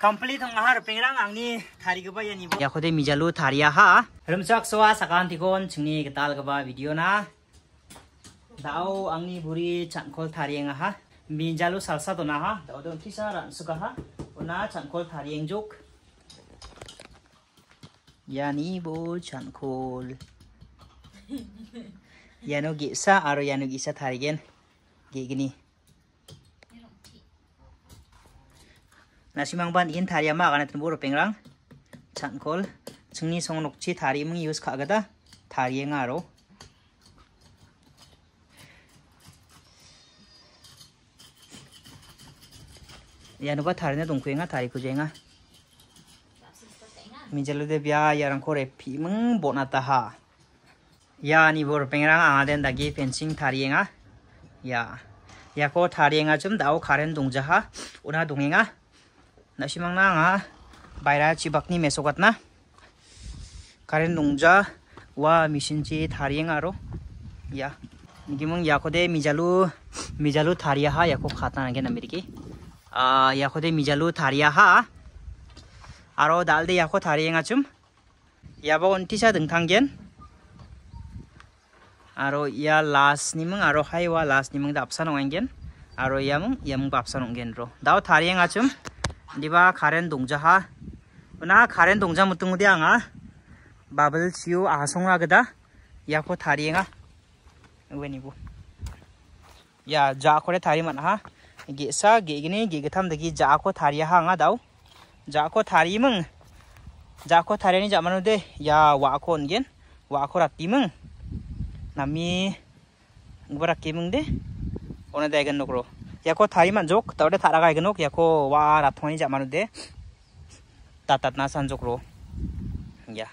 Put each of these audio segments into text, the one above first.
complete ang har pengrang angni thari gaba ni. ya khode mijalu tharia ha rumchak soa sakan tikon chungni gital gaba video na dao angni buri chankol tharing ha mijalu salsa to na ha dao don tisa ran suka ha ona chankol tharing juk ya, ni bo chankol ya, no gisa aro ya, no gisa tharigen gegini nasimang ban in t a r i ama agana t a m buru pengrang chankol chungni songnokchi t a r i mung u s k a g a d a t a r i e nga ro yanuba t a r i na dongkuenga t a r i kujenga m i j a l o de bia yarang kore pimung bonata ha ya ni buru pengrang anga den dagi p e n c i n g t a r i e nga ya yako t a r i e nga chum dao k a r e n dongja ha una dongenga nasimang na nga 바이라 지박니 메소갔나 가렌 농자 와 미신지 다리행아로 야 니기몽 야코데 미잘루 미잘루 다리야하 야코 카타나게 나미리기 아 야코데 미잘루 다리야하 아로 달데 야코 다리행아 좀 야보 온티샤 등탕겐 아로 야 라스님은 아로 하이와 라스님은 다 앞사농 안겐 아로 야몽 야몽 밥사농겐로 나오 다리행아 좀 디바 가렌 동자하 나 가렌 동자 무뚱 우디앙아 마블 지우 아송라 그다 야코 다리행아 웬이고 야 자코레 다리만 하 게사 게기니 네, 게기탐데기 자코 다리야 항아 다우 자코 다리멍 자코 다리니 자마는데 야 와코 온겐 와코라 띠멍 남이 뭐라 끼멍데 오늘 대근 노그로 yako thari manjok tawde thara ga ignok yako wa rathoni jamanu de tatat na sanjok ro ya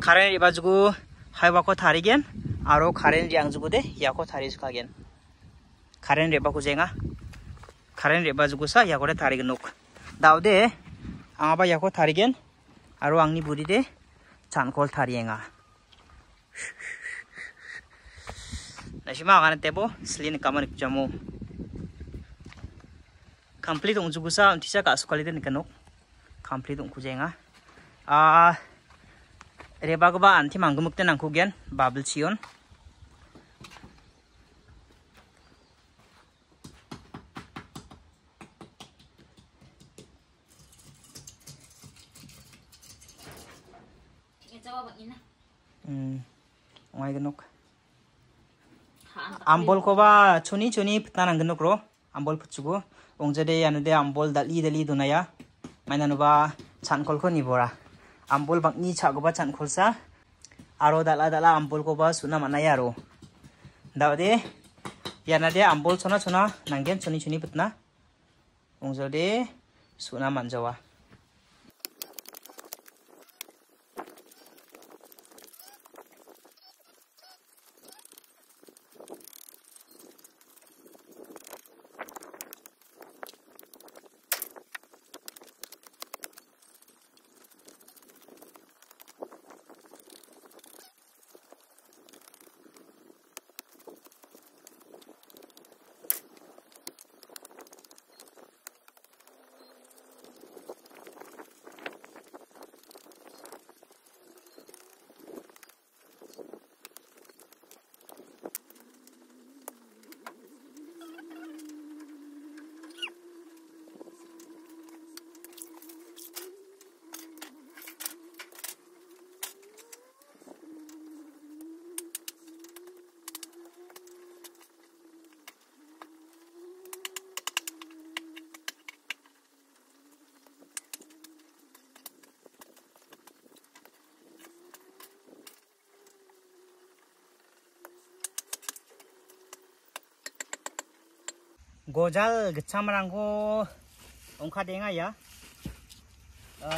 karen iba jugu 하이바코 다리겐 아로 가렌 양주구데 야코 다리스카겐 가렌 레바구쟁아 가렌 레바주구사 야고레 다리겐 녹 나우데 앙아바 야코 다리겐 아로 앙니 부리데 잔콜 다리행아 나시마 아가는 때보 슬리는 까만 입자모 complete o n jugu sa amtisa ka sukali den kanok complete o n kujenga a reba go ba anti mangumuk den angku gen bubble chion n g o i c á nóc ambol ko ba chuni chuni p h t a nang nok ro ambol p h u c u g o องเจเดยานุเดอัมบอลดัลลีดัลลีดูนายะไม่นานุบะชันคอลคนีบัวระอัมบอลบังนี่ฉากบะชันคอลซะอารอดัลลาดัลลาอัมบอลกบะสุนัมันนายารูดาวเดย์ยานุเดอัมบอลชนะชนะนังเกนชนิชนิปตนะองเจเดสุนัมันจาวะ răng ông à? à, Ra ba đồng giá ha, bốn anh đi đặt cái gojal gichamrangko ongkha denga ya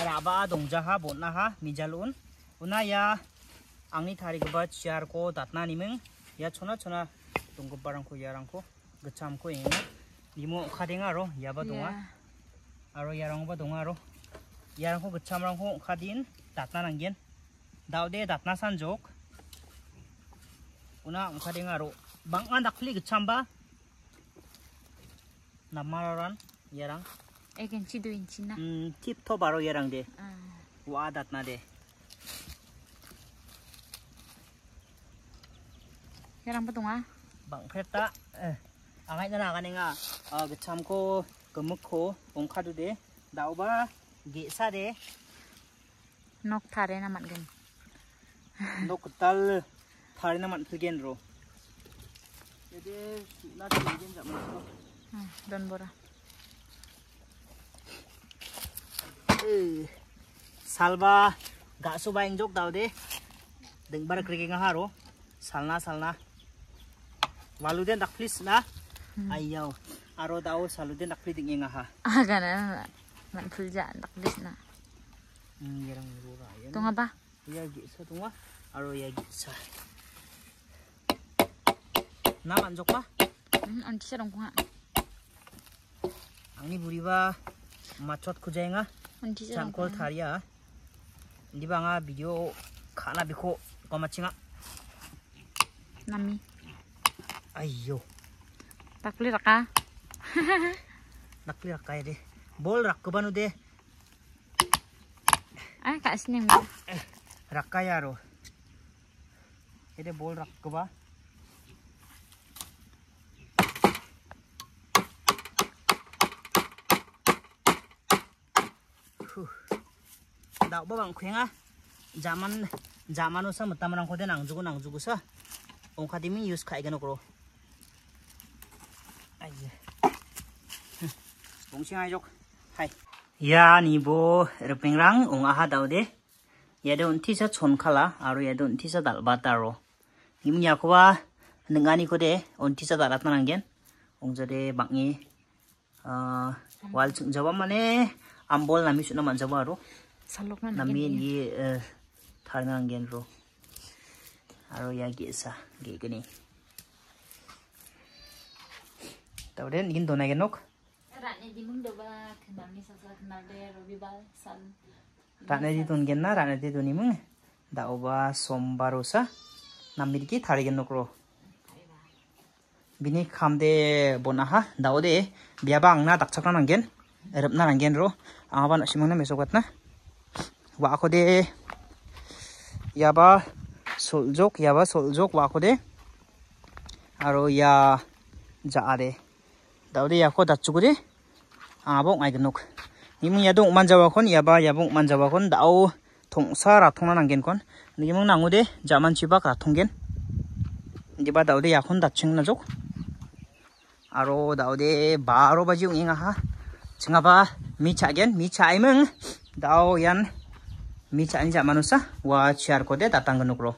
raba Rồi bonnaha ba đồng à? Rồi tharigba chair ba đồng à? ya chona chona donggobarangko yarangko gichamko inga nimo ongkha denga ro yaba donga aro yarangba đặt ro san gichamrangko ongkha din ông nanggen daude datna Rồi una ongkha denga ro bangan dakli ba. 남마라란 얘랑 에겐 지도 인치나 음 팁토 바로 얘랑 돼 아. 와닿나 돼 얘랑 보동아 방패따 아 đắt na bắt à, à bận anh nakan nga uh, gacham ko gamuk ko ongkado de đào ba sa gesa de nok thare naman gan nok tal thare naman phigen ro ede na phigen jam don bora eh, salva gak suka yang jok tau deh deng bar kerike ngaharo salna salna walu den tak please nah. Hmm. Ayo. aro tau salu den tak please ding ngaha Ah, na man kerja, tak please nah. hmm, lah. ngerang ngura ya tunga ba ya ah. aro ya gitu. na manjok apa? an tisarong ko angni buriba machot khujainga changkol taria, di bangga ya. video kana biko komachinga nami ayo, takli raka takli raka ya deh. bol deh, ah kak ka eh, raka ya ro, ide ya bol rakuba dau ba bang khenga zaman jamanu sa mutam rang ko de nang jugu nang jugu sa ongkha dimi use khai gano kro aiye hai ya ni bo rpeng rang ong aha dau de ya de unti sa chon khala aro ya de tisa dalbataro, dal ba taro im nya nengani ko de unti sa dalat nanggen ong wal chung jawa ambol nami su na jawa ro salokman namin yi eh, tharnang gen ro aro ya ge sa ge gni tawden in dona genok ratne di mung doba kenam ni sasa kenal de robi bal san ratne di ton genna ratne di doni mung da sombarosa namir ki thari genok ro bini khamde bonaha daode biaba angna takchakna nangen erapna nangen ro awan simangna mesogatna và ko de ya ba sốt jok ya ba sốt jok và ko de aro ya ja are daw de ya ko đặt chu ko de a bo ngai gnok nhưng mà ya dong mang jawa kon ya ba ya bong mang jawa kon đào thong sa ra thong nang gen con, nhưng mà nang de ja mang chi ba ka thong gen ni ba daw de ya kon đặt chung na jok aro daw de ba ro ba ju ngi nga ha chunga ba mi cha gen mi cha mưng, đào yan mi cha ni cha manu sa wa chiar ko lo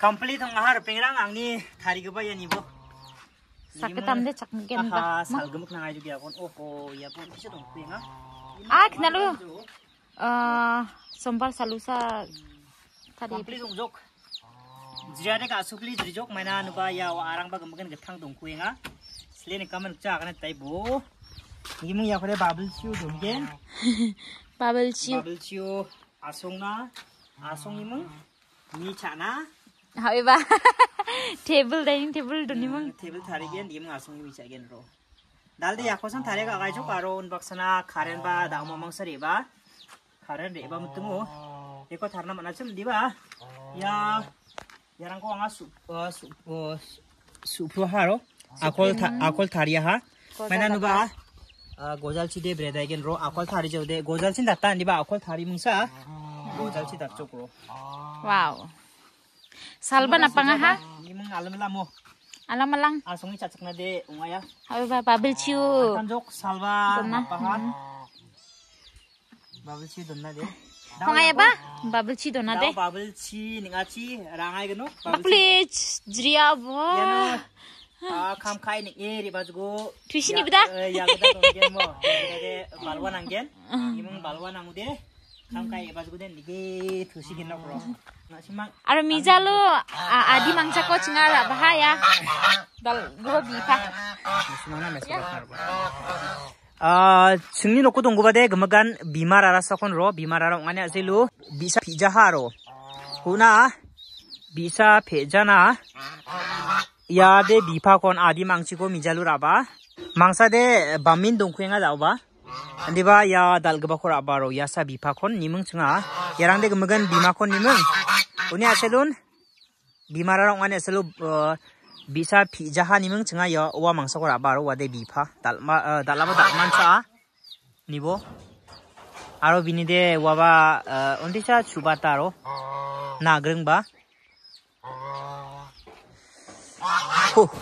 complete ang ahar pengrang ang ni thari gaba ya nibo sakitam de chak mugen ba sal gumuk na ayu gyapon oho yapon pisu dong Ah, ak nalu uh, sombar salusa thari complete dong jok jira de ka supli jok mana nuba ya orang arang ba gumgen dong kuenga sile ne kamen cha kana tai bo ni mung ya khore babul chiu dong gen babul chiu babul chiu asong na asong ini mung ni cha na However, table dining table do nimong. Table thari gian nimong asong yung bisa gian ro. Dal di ako sang thari ka kay jo karo unbox na karen ba daw mamang sari ba? Karen di ba mutungo? Iko thar na manasim di ba? Ya, yarang ko ang asup asup asup haro. Akol akol thari ha? Mena nuba? Gozal si de breda gian ro. Akol thari jo de. Gozal si datta di ba? Akol thari mungsa. Gozal si datto ko. Wow. Salban apa ngaha? Imang alam lang mo. Alam lang. Asong icacak na de umaya. Habi ba babil chiu. Tanjok na apahan. Babil chiu donna de. Pangaya ba? Babil chi donna de. Babil chi ninga chi rangai gano. Babil chi jria bo. Iya, ah, kam kai ning eri bajugo. Tuisi bida. Ya gada donggen eh, ya, mo. Iya, balwan anggen. Imang balwan angude. আৰু মিজালো আদি মাংস কিঙাৰ ভাই নকু দংগোবা দে গমগান বিমাৰ আৰা চখন ৰ বিমাৰ আৰু মানে আছিলো বিচা ফিজা হা আৰু শুনা বিচা ফেজানা ইয়াদে বিফাখন আদি মাংসিকো মিজালো ৰাবা মাংসা দে বামিন দংখুৱেঙা যাওঁবা diba ya dal gaba kora baro ya sa bipa kon nimung chunga yarang de gmagan bima kon nimung uni aselun bima ra rong ane selu bisa phi jaha nimung chunga ya wa mangsa kora baro wa de bipa dal ma dal ba dal man sa nibo aro bini de wa ba undi c h a chuba taro nagrung ba manja a ho jok t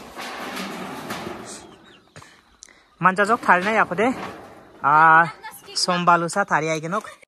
만자적 달이나 야 d e आ सोमबालू सा थारी आई के नोक